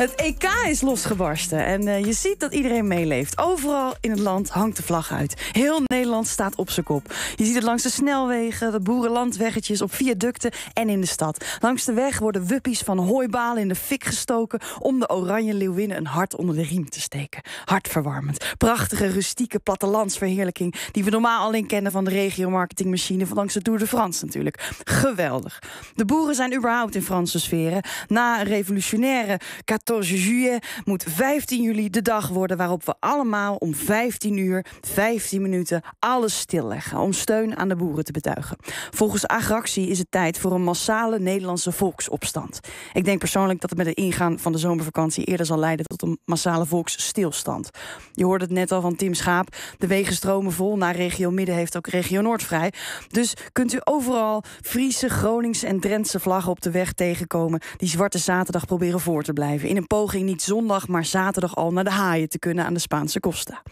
Het EK is losgebarsten en eh, je ziet dat iedereen meeleeft. Overal in het land hangt de vlag uit. Heel Nederland staat op zijn kop. Je ziet het langs de snelwegen, de boerenlandweggetjes, op viaducten en in de stad. Langs de weg worden wuppies van hooibalen in de fik gestoken... om de oranje leeuwinnen een hart onder de riem te steken. Hartverwarmend. Prachtige, rustieke plattelandsverheerlijking... die we normaal alleen kennen van de regiomarketingmachine van langs de Tour de France natuurlijk. Geweldig. De boeren zijn überhaupt in Franse sferen. Na revolutionaire 14 juillet moet 15 juli de dag worden waarop we allemaal om 15 uur, 15 minuten alles stilleggen om steun aan de boeren te betuigen. Volgens Agractie is het tijd voor een massale Nederlandse volksopstand. Ik denk persoonlijk dat het met het ingaan van de zomervakantie eerder zal leiden tot een massale volksstilstand. Je hoorde het net al van Tim Schaap. De wegen stromen vol. Naar regio Midden heeft ook regio Noord vrij. Dus kunt u overal Friese, Gronings en Drentse vlaggen op de weg tegenkomen die Zwarte Zaterdag proberen voor te blijven een poging niet zondag, maar zaterdag al naar de haaien te kunnen aan de Spaanse Costa.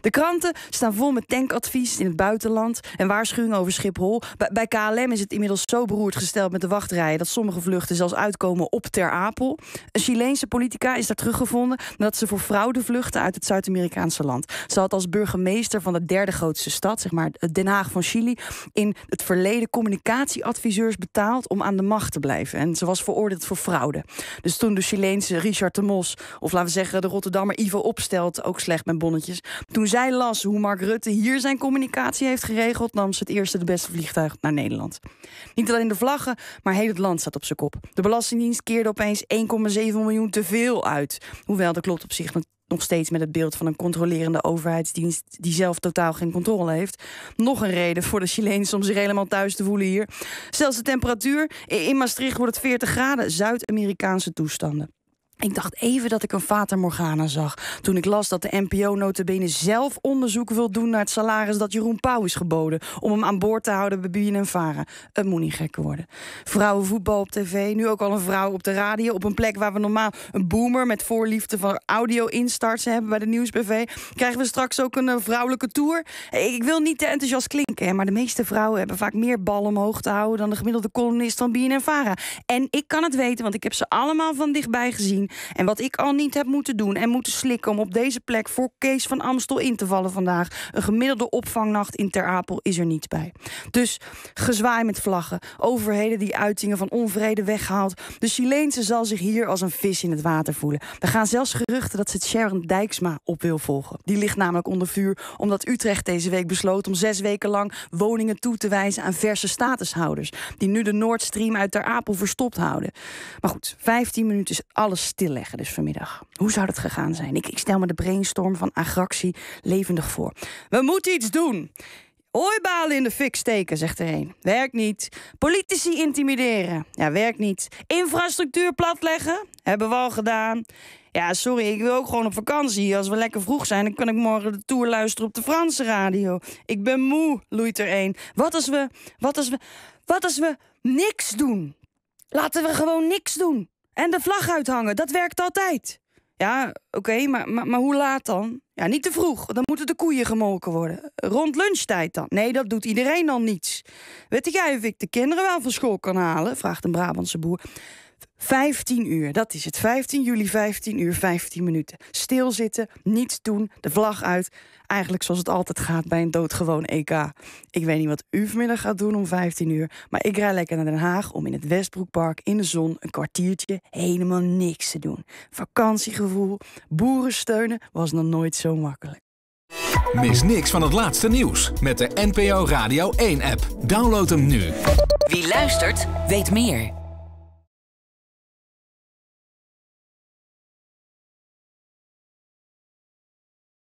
De kranten staan vol met tankadvies in het buitenland en waarschuwingen over Schiphol. Bij, KLM is het inmiddels zo beroerd gesteld met de wachtrijen dat sommige vluchten zelfs uitkomen op Ter Apel. Een Chileense politica is daar teruggevonden dat ze voor fraude vluchten uit het Zuid-Amerikaanse land. Ze had als burgemeester van de derde grootste stad, zeg maar Den Haag van Chili, in het verleden communicatieadviseurs betaald om aan de macht te blijven. En ze was veroordeeld voor fraude. Dus toen de Chileense Richard de Mos. Of laten we zeggen de Rotterdammer Ivo Opstelt. Ook slecht met bonnetjes. Toen zij las hoe Mark Rutte hier zijn communicatie heeft geregeld. nam ze het eerste de beste vliegtuig naar Nederland. Niet alleen de vlaggen, maar heel het land staat op zijn kop. De Belastingdienst keerde opeens 1,7 miljoen te veel uit. Hoewel, dat klopt op zich nog steeds met het beeld van een controlerende overheidsdienst die zelf totaal geen controle heeft. Nog een reden voor de Chileens om zich helemaal thuis te voelen hier. Zelfs de temperatuur in Maastricht wordt het 40 graden, Zuid-Amerikaanse toestanden. Ik dacht even dat ik een Vater Morgana zag. Toen ik las dat de NPO notabene zelf onderzoek wil doen... naar het salaris dat Jeroen Pauw is geboden... om hem aan boord te houden bij Bien en Varen. Het moet niet gekker worden. Vrouwenvoetbal op tv, nu ook al een vrouw op de radio... op een plek waar we normaal een boomer met voorliefde van audio-instarts hebben... bij de Nieuwsbv. Krijgen we straks ook een eh, vrouwelijke tour? Ik wil niet te enthousiast klinken, maar de meeste vrouwen... hebben vaak meer bal omhoog te houden... dan de gemiddelde columnist van Bien en Varen. En ik kan het weten, want ik heb ze allemaal van dichtbij gezien... En wat ik al niet heb moeten doen en moeten slikken om op deze plek voor Kees van Amstel in te vallen vandaag. Een gemiddelde opvangnacht in Ter Apel is er niet bij. Dus gezwaai met vlaggen. Overheden die uitingen van onvrede weghaalt. De Chileense zal zich hier als een vis in het water voelen. Er gaan zelfs geruchten dat ze het Sharon Dijksma op wil volgen. Die ligt namelijk onder vuur omdat Utrecht deze week besloot om zes weken lang woningen toe te wijzen aan verse statushouders. Die nu de Nord Stream uit Ter Apel verstopt houden. Maar goed, 15 minuten is alles stilleggen dus vanmiddag. Hoe zou dat gegaan zijn? Ik, ik stel me de brainstorm van agractie levendig voor. We moeten iets doen. Hooibalen in de fik steken, zegt er een. Werkt niet. Politici intimideren. Ja, werkt niet. Infrastructuur platleggen. Hebben we al gedaan. Ja, sorry, ik wil ook gewoon op vakantie. Als we lekker vroeg zijn, dan kan ik morgen de tour luisteren op de Franse radio. Ik ben moe, loeit er een. Wat als we, wat als we, wat als we niks doen? Laten we gewoon niks doen. En de vlag uithangen, dat werkt altijd. Ja, oké, maar, maar, maar, hoe laat dan? Ja, niet te vroeg. Dan moeten de koeien gemolken worden. Rond lunchtijd dan. Nee, dat doet iedereen dan niets. Weet jij of ik de kinderen wel van school kan halen? Vraagt een Brabantse boer. 15 uur, dat is het. 15 juli, 15 uur, 15 minuten. Stilzitten, niets doen, de vlag uit. Eigenlijk zoals het altijd gaat bij een doodgewoon EK. Ik weet niet wat u vanmiddag gaat doen om 15 uur. Maar ik rij lekker naar Den Haag om in het Westbroekpark in de zon een kwartiertje helemaal niks te doen. Vakantiegevoel, boeren steunen was nog nooit zo makkelijk. Mis niks van het laatste nieuws met de NPO Radio 1-app. Download hem nu. Wie luistert, weet meer.